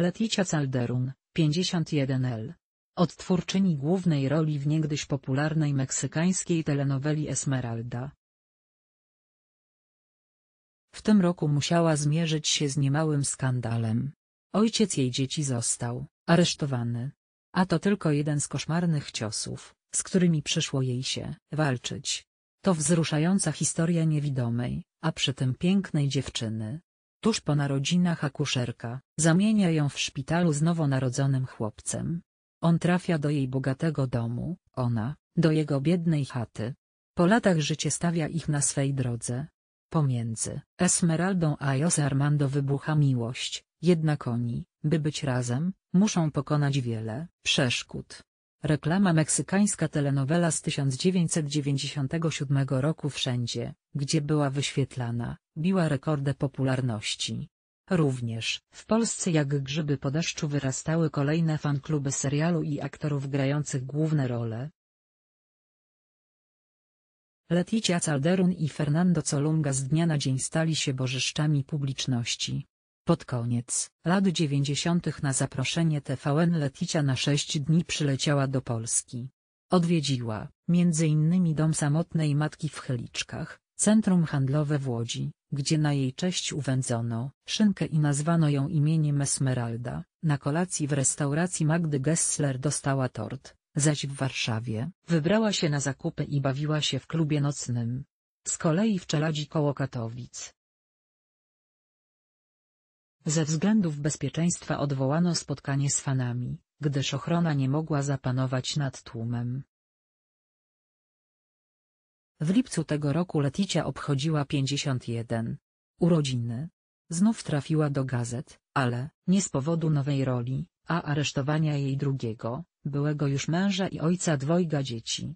Leticia Calderun, 51L. Odtwórczyni głównej roli w niegdyś popularnej meksykańskiej telenoweli Esmeralda. W tym roku musiała zmierzyć się z niemałym skandalem. Ojciec jej dzieci został aresztowany. A to tylko jeden z koszmarnych ciosów, z którymi przyszło jej się walczyć. To wzruszająca historia niewidomej, a przy tym pięknej dziewczyny, Tuż po narodzinach akuszerka zamienia ją w szpitalu z nowonarodzonym chłopcem. On trafia do jej bogatego domu, ona, do jego biednej chaty. Po latach życie stawia ich na swej drodze. Pomiędzy Esmeraldą a Jose Armando wybucha miłość, jednak oni, by być razem, muszą pokonać wiele przeszkód. Reklama meksykańska telenowela z 1997 roku wszędzie, gdzie była wyświetlana, biła rekordy popularności. Również w Polsce jak grzyby po deszczu wyrastały kolejne fankluby serialu i aktorów grających główne role. Leticia Calderun i Fernando Colunga z dnia na dzień stali się bożyszczami publiczności. Pod koniec lat 90. na zaproszenie TVN Leticia na sześć dni przyleciała do Polski. Odwiedziła m.in. dom samotnej matki w Chyliczkach, centrum handlowe w Łodzi, gdzie na jej cześć uwędzono szynkę i nazwano ją imieniem Esmeralda. Na kolacji w restauracji Magdy Gessler dostała tort, zaś w Warszawie wybrała się na zakupy i bawiła się w klubie nocnym. Z kolei w Czeladzi koło Katowic ze względów bezpieczeństwa odwołano spotkanie z fanami, gdyż ochrona nie mogła zapanować nad tłumem. W lipcu tego roku Leticia obchodziła 51 urodziny. Znów trafiła do gazet, ale nie z powodu nowej roli, a aresztowania jej drugiego, byłego już męża i ojca dwojga dzieci.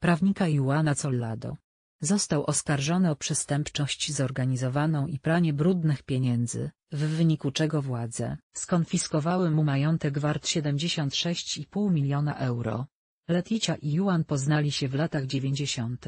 Prawnika Juana Collado Został oskarżony o przestępczość zorganizowaną i pranie brudnych pieniędzy, w wyniku czego władze skonfiskowały mu majątek wart 76,5 miliona euro. Leticia i Juan poznali się w latach 90.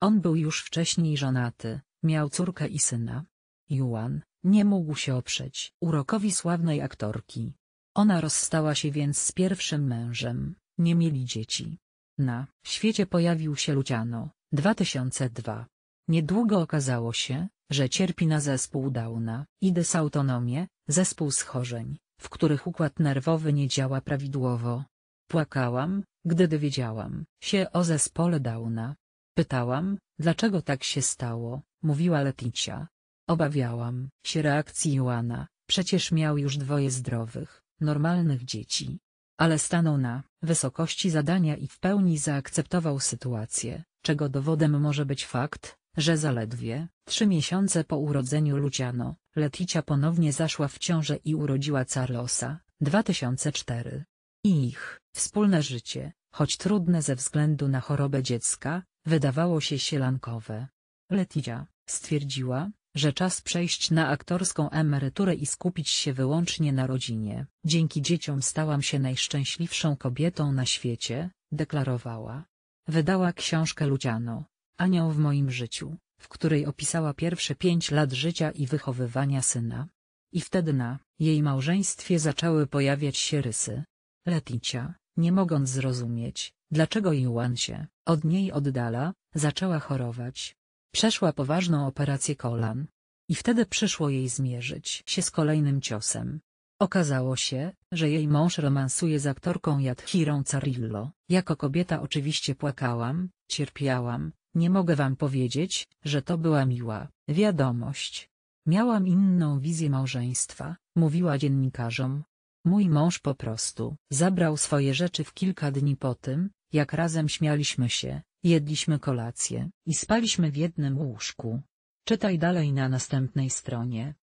On był już wcześniej żonaty, miał córkę i syna. Juan, nie mógł się oprzeć urokowi sławnej aktorki. Ona rozstała się więc z pierwszym mężem, nie mieli dzieci. Na świecie pojawił się Luciano, 2002. Niedługo okazało się, że cierpi na zespół Downa i dysautonomię, zespół schorzeń, w których układ nerwowy nie działa prawidłowo. Płakałam, gdy dowiedziałam się o zespole Downa. Pytałam, dlaczego tak się stało, mówiła Leticia. Obawiałam się reakcji Joana, przecież miał już dwoje zdrowych, normalnych dzieci ale stanął na wysokości zadania i w pełni zaakceptował sytuację, czego dowodem może być fakt, że zaledwie trzy miesiące po urodzeniu Luciano, Leticia ponownie zaszła w ciążę i urodziła Carlosa, 2004. Ich wspólne życie, choć trudne ze względu na chorobę dziecka, wydawało się sielankowe. Leticia stwierdziła, że czas przejść na aktorską emeryturę i skupić się wyłącznie na rodzinie. Dzięki dzieciom stałam się najszczęśliwszą kobietą na świecie, deklarowała. Wydała książkę Ludziano, Anioł w moim życiu, w której opisała pierwsze pięć lat życia i wychowywania syna. I wtedy na jej małżeństwie zaczęły pojawiać się rysy. Leticia, nie mogąc zrozumieć, dlaczego Juan się od niej oddala, zaczęła chorować. Przeszła poważną operację kolan. I wtedy przyszło jej zmierzyć się z kolejnym ciosem. Okazało się, że jej mąż romansuje z aktorką Jadhirą Carillo. Jako kobieta oczywiście płakałam, cierpiałam, nie mogę wam powiedzieć, że to była miła wiadomość. Miałam inną wizję małżeństwa, mówiła dziennikarzom. Mój mąż po prostu zabrał swoje rzeczy w kilka dni po tym, jak razem śmialiśmy się, Jedliśmy kolację i spaliśmy w jednym łóżku. Czytaj dalej na następnej stronie.